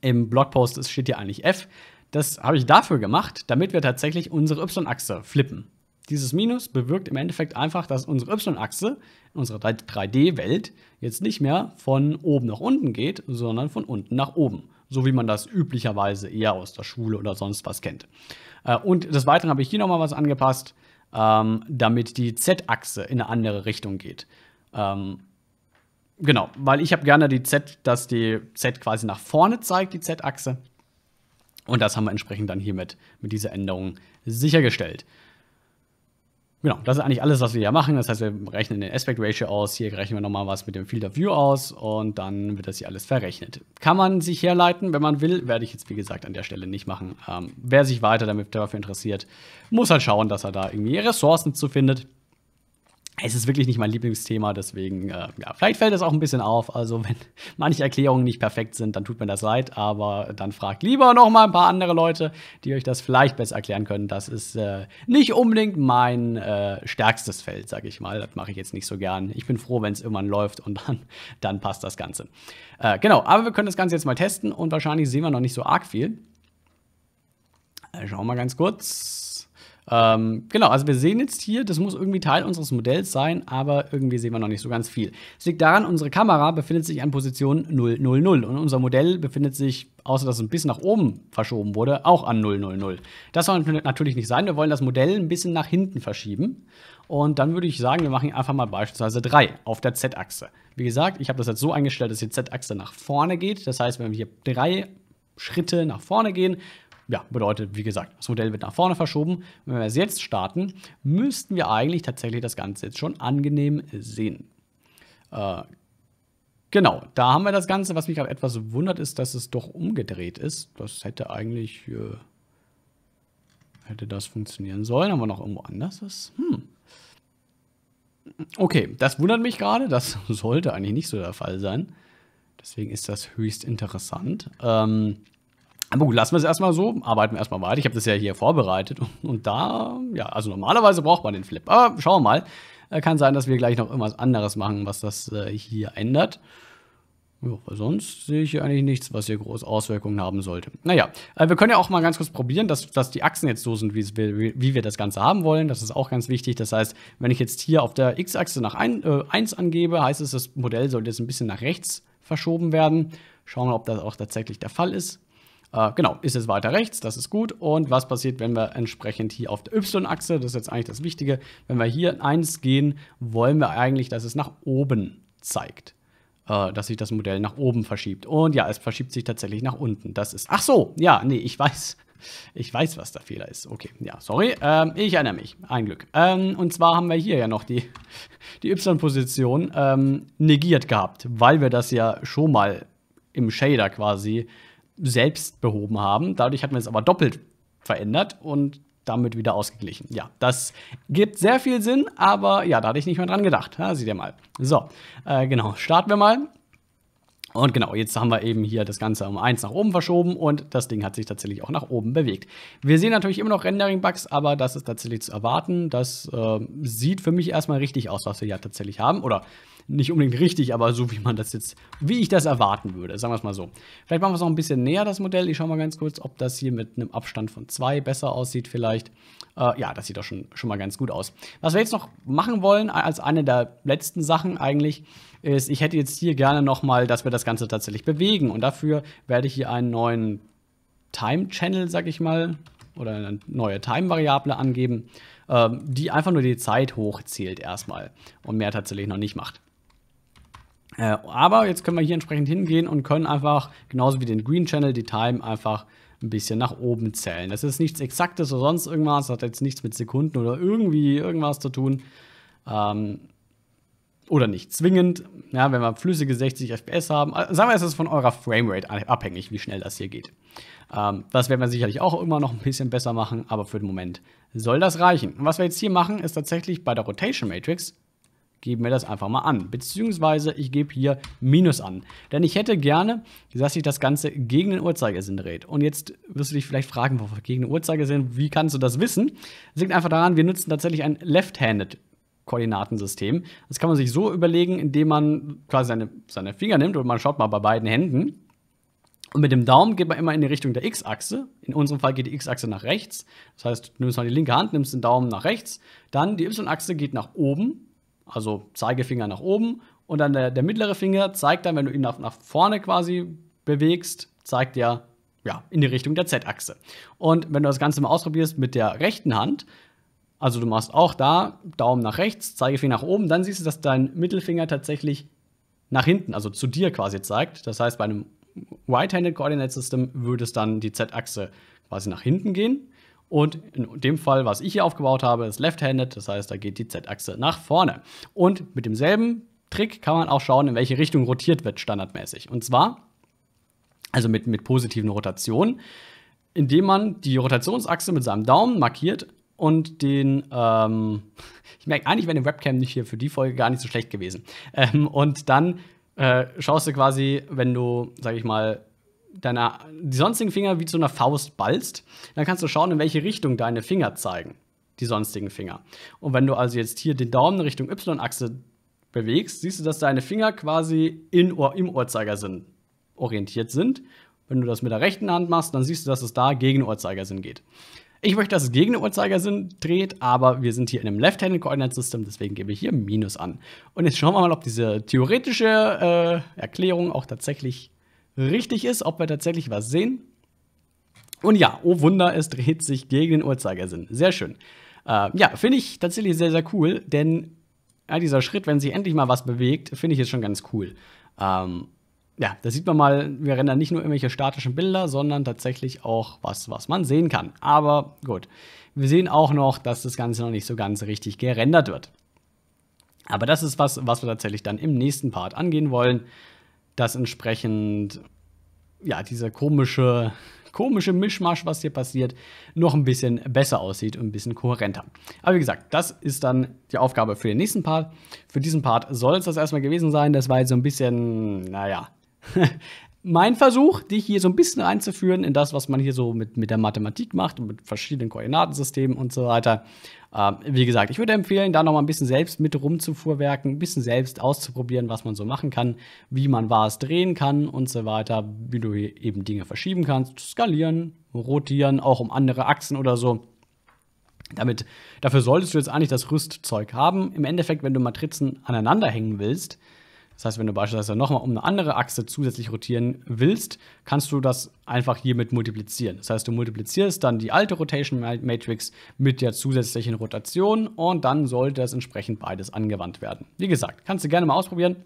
Speaker 1: Im Blogpost steht hier eigentlich f. Das habe ich dafür gemacht, damit wir tatsächlich unsere Y-Achse flippen. Dieses Minus bewirkt im Endeffekt einfach, dass unsere Y-Achse unsere 3D-Welt jetzt nicht mehr von oben nach unten geht, sondern von unten nach oben. So wie man das üblicherweise eher aus der Schule oder sonst was kennt. Äh, und des Weiteren habe ich hier nochmal was angepasst, ähm, damit die Z-Achse in eine andere Richtung geht. Ähm, genau, weil ich habe gerne die Z, dass die Z quasi nach vorne zeigt, die Z-Achse. Und das haben wir entsprechend dann hiermit mit dieser Änderung sichergestellt. Genau, das ist eigentlich alles, was wir hier machen. Das heißt, wir rechnen den Aspect Ratio aus. Hier rechnen wir nochmal was mit dem Field of View aus und dann wird das hier alles verrechnet. Kann man sich herleiten, wenn man will. Werde ich jetzt, wie gesagt, an der Stelle nicht machen. Ähm, wer sich weiter damit dafür interessiert, muss halt schauen, dass er da irgendwie Ressourcen zu findet es ist wirklich nicht mein Lieblingsthema, deswegen, äh, ja, vielleicht fällt es auch ein bisschen auf. Also, wenn manche Erklärungen nicht perfekt sind, dann tut mir das leid, aber dann fragt lieber noch mal ein paar andere Leute, die euch das vielleicht besser erklären können. Das ist äh, nicht unbedingt mein äh, stärkstes Feld, sag ich mal. Das mache ich jetzt nicht so gern. Ich bin froh, wenn es irgendwann läuft und dann, dann passt das Ganze. Äh, genau, aber wir können das Ganze jetzt mal testen und wahrscheinlich sehen wir noch nicht so arg viel. Äh, schauen wir mal ganz kurz. Ähm, genau, also wir sehen jetzt hier, das muss irgendwie Teil unseres Modells sein, aber irgendwie sehen wir noch nicht so ganz viel. Es liegt daran, unsere Kamera befindet sich an Position 000 und unser Modell befindet sich, außer dass es ein bisschen nach oben verschoben wurde, auch an 000. Das soll natürlich nicht sein, wir wollen das Modell ein bisschen nach hinten verschieben. Und dann würde ich sagen, wir machen einfach mal beispielsweise 3 auf der Z-Achse. Wie gesagt, ich habe das jetzt so eingestellt, dass die Z-Achse nach vorne geht. Das heißt, wenn wir hier drei Schritte nach vorne gehen, ja, bedeutet, wie gesagt, das Modell wird nach vorne verschoben. Und wenn wir es jetzt starten, müssten wir eigentlich tatsächlich das Ganze jetzt schon angenehm sehen. Äh, genau, da haben wir das Ganze. Was mich gerade etwas wundert, ist, dass es doch umgedreht ist. Das hätte eigentlich, äh, hätte das funktionieren sollen. Haben wir noch irgendwo anders was? Hm. Okay, das wundert mich gerade. Das sollte eigentlich nicht so der Fall sein. Deswegen ist das höchst interessant. Ähm, aber gut, lassen wir es erstmal so, arbeiten wir erstmal weiter. Ich habe das ja hier vorbereitet und da, ja, also normalerweise braucht man den Flip. Aber schauen wir mal. Äh, kann sein, dass wir gleich noch irgendwas anderes machen, was das äh, hier ändert. Ja, weil sonst sehe ich hier eigentlich nichts, was hier große Auswirkungen haben sollte. Naja, äh, wir können ja auch mal ganz kurz probieren, dass, dass die Achsen jetzt so sind, wie, wie wir das Ganze haben wollen. Das ist auch ganz wichtig. Das heißt, wenn ich jetzt hier auf der X-Achse nach ein, äh, 1 angebe, heißt es, das Modell sollte jetzt ein bisschen nach rechts verschoben werden. Schauen wir, mal, ob das auch tatsächlich der Fall ist. Äh, genau, ist es weiter rechts, das ist gut. Und was passiert, wenn wir entsprechend hier auf der Y-Achse, das ist jetzt eigentlich das Wichtige, wenn wir hier 1 gehen, wollen wir eigentlich, dass es nach oben zeigt äh, dass sich das Modell nach oben verschiebt. Und ja, es verschiebt sich tatsächlich nach unten. Das ist. Ach so, ja, nee, ich weiß. Ich weiß, was der Fehler ist. Okay, ja, sorry. Ähm, ich erinnere mich. Ein Glück. Ähm, und zwar haben wir hier ja noch die, die Y-Position ähm, negiert gehabt, weil wir das ja schon mal im Shader quasi selbst behoben haben. Dadurch hat man es aber doppelt verändert und damit wieder ausgeglichen. Ja, das gibt sehr viel Sinn, aber ja, da hatte ich nicht mehr dran gedacht. Ja, seht ihr mal. So, äh, genau, starten wir mal. Und genau, jetzt haben wir eben hier das Ganze um 1 nach oben verschoben und das Ding hat sich tatsächlich auch nach oben bewegt. Wir sehen natürlich immer noch Rendering-Bugs, aber das ist tatsächlich zu erwarten. Das äh, sieht für mich erstmal richtig aus, was wir ja tatsächlich haben. Oder nicht unbedingt richtig, aber so wie man das jetzt, wie ich das erwarten würde, sagen wir es mal so. Vielleicht machen wir es noch ein bisschen näher, das Modell. Ich schaue mal ganz kurz, ob das hier mit einem Abstand von 2 besser aussieht vielleicht. Äh, ja, das sieht doch schon, schon mal ganz gut aus. Was wir jetzt noch machen wollen, als eine der letzten Sachen eigentlich, ist, ich hätte jetzt hier gerne nochmal, dass wir das Ganze tatsächlich bewegen. Und dafür werde ich hier einen neuen Time-Channel, sag ich mal, oder eine neue Time-Variable angeben, ähm, die einfach nur die Zeit hochzählt erstmal und mehr tatsächlich noch nicht macht. Äh, aber jetzt können wir hier entsprechend hingehen und können einfach, genauso wie den Green Channel, die Time einfach ein bisschen nach oben zählen. Das ist nichts Exaktes oder sonst irgendwas, das hat jetzt nichts mit Sekunden oder irgendwie irgendwas zu tun. Ähm, oder nicht zwingend. Ja, wenn wir flüssige 60 FPS haben, also sagen wir, es ist von eurer Framerate abhängig, wie schnell das hier geht. Ähm, das werden wir sicherlich auch immer noch ein bisschen besser machen, aber für den Moment soll das reichen. Und was wir jetzt hier machen, ist tatsächlich bei der Rotation Matrix gebe mir das einfach mal an. Beziehungsweise ich gebe hier Minus an. Denn ich hätte gerne, dass sich das Ganze gegen den Uhrzeigersinn dreht. Und jetzt wirst du dich vielleicht fragen, wofür gegen den Uhrzeigersinn, wie kannst du das wissen? Das liegt einfach daran, wir nutzen tatsächlich ein Left-Handed Koordinatensystem. Das kann man sich so überlegen, indem man quasi seine, seine Finger nimmt und man schaut mal bei beiden Händen. Und mit dem Daumen geht man immer in die Richtung der X-Achse. In unserem Fall geht die X-Achse nach rechts. Das heißt, du nimmst mal die linke Hand, nimmst den Daumen nach rechts. Dann die Y-Achse geht nach oben also Zeigefinger nach oben und dann der, der mittlere Finger zeigt dann, wenn du ihn nach, nach vorne quasi bewegst, zeigt ja, ja in die Richtung der Z-Achse. Und wenn du das Ganze mal ausprobierst mit der rechten Hand, also du machst auch da Daumen nach rechts, Zeigefinger nach oben, dann siehst du, dass dein Mittelfinger tatsächlich nach hinten, also zu dir quasi zeigt. Das heißt, bei einem Right-Handed Coordinate System würde es dann die Z-Achse quasi nach hinten gehen. Und in dem Fall, was ich hier aufgebaut habe, ist left-handed, das heißt, da geht die Z-Achse nach vorne. Und mit demselben Trick kann man auch schauen, in welche Richtung rotiert wird standardmäßig. Und zwar, also mit, mit positiven Rotationen, indem man die Rotationsachse mit seinem Daumen markiert und den, ähm, ich merke, eigentlich wäre die Webcam nicht hier für die Folge gar nicht so schlecht gewesen. Ähm, und dann äh, schaust du quasi, wenn du, sag ich mal, deiner, die sonstigen Finger wie zu einer Faust ballst, dann kannst du schauen, in welche Richtung deine Finger zeigen, die sonstigen Finger. Und wenn du also jetzt hier den Daumen Richtung Y-Achse bewegst, siehst du, dass deine Finger quasi in, im Uhrzeigersinn orientiert sind. Wenn du das mit der rechten Hand machst, dann siehst du, dass es da gegen Uhrzeigersinn geht. Ich möchte, dass es gegen den Uhrzeigersinn dreht, aber wir sind hier in einem Left-Handed Coordinate System, deswegen gebe ich hier Minus an. Und jetzt schauen wir mal, ob diese theoretische äh, Erklärung auch tatsächlich richtig ist, ob wir tatsächlich was sehen. Und ja, oh Wunder, es dreht sich gegen den Uhrzeigersinn. Sehr schön. Äh, ja, finde ich tatsächlich sehr, sehr cool, denn ja, dieser Schritt, wenn sich endlich mal was bewegt, finde ich jetzt schon ganz cool. Ähm, ja, da sieht man mal, wir rendern nicht nur irgendwelche statischen Bilder, sondern tatsächlich auch was, was man sehen kann. Aber gut, wir sehen auch noch, dass das Ganze noch nicht so ganz richtig gerendert wird. Aber das ist was, was wir tatsächlich dann im nächsten Part angehen wollen dass entsprechend ja, dieser komische, komische Mischmasch, was hier passiert, noch ein bisschen besser aussieht und ein bisschen kohärenter. Aber wie gesagt, das ist dann die Aufgabe für den nächsten Part. Für diesen Part soll es das erstmal gewesen sein. Das war jetzt so ein bisschen, naja, mein Versuch, dich hier so ein bisschen einzuführen in das, was man hier so mit, mit der Mathematik macht und mit verschiedenen Koordinatensystemen und so weiter. Ähm, wie gesagt, ich würde empfehlen, da noch mal ein bisschen selbst mit rumzufuhrwerken, ein bisschen selbst auszuprobieren, was man so machen kann, wie man was drehen kann und so weiter, wie du eben Dinge verschieben kannst, skalieren, rotieren, auch um andere Achsen oder so. Damit, dafür solltest du jetzt eigentlich das Rüstzeug haben. Im Endeffekt, wenn du Matrizen aneinander hängen willst, das heißt, wenn du beispielsweise nochmal um eine andere Achse zusätzlich rotieren willst, kannst du das einfach hiermit multiplizieren. Das heißt, du multiplizierst dann die alte Rotation Matrix mit der zusätzlichen Rotation und dann sollte das entsprechend beides angewandt werden. Wie gesagt, kannst du gerne mal ausprobieren.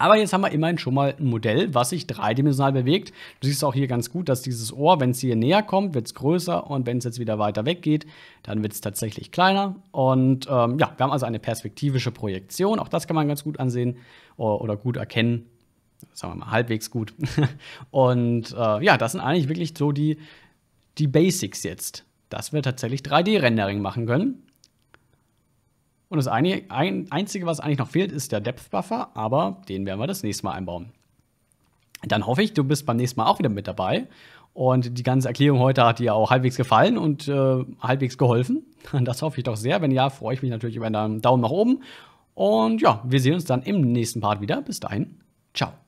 Speaker 1: Aber jetzt haben wir immerhin schon mal ein Modell, was sich dreidimensional bewegt. Du siehst auch hier ganz gut, dass dieses Ohr, wenn es hier näher kommt, wird es größer und wenn es jetzt wieder weiter weggeht, dann wird es tatsächlich kleiner. Und ähm, ja, wir haben also eine perspektivische Projektion. Auch das kann man ganz gut ansehen oder gut erkennen, sagen wir mal, halbwegs gut. Und äh, ja, das sind eigentlich wirklich so die, die Basics jetzt, dass wir tatsächlich 3D-Rendering machen können. Und das eine, ein, Einzige, was eigentlich noch fehlt, ist der Depth Buffer, aber den werden wir das nächste Mal einbauen. Dann hoffe ich, du bist beim nächsten Mal auch wieder mit dabei. Und die ganze Erklärung heute hat dir auch halbwegs gefallen und äh, halbwegs geholfen. Das hoffe ich doch sehr. Wenn ja, freue ich mich natürlich über einen Daumen nach oben. Und ja, wir sehen uns dann im nächsten Part wieder. Bis dahin, ciao.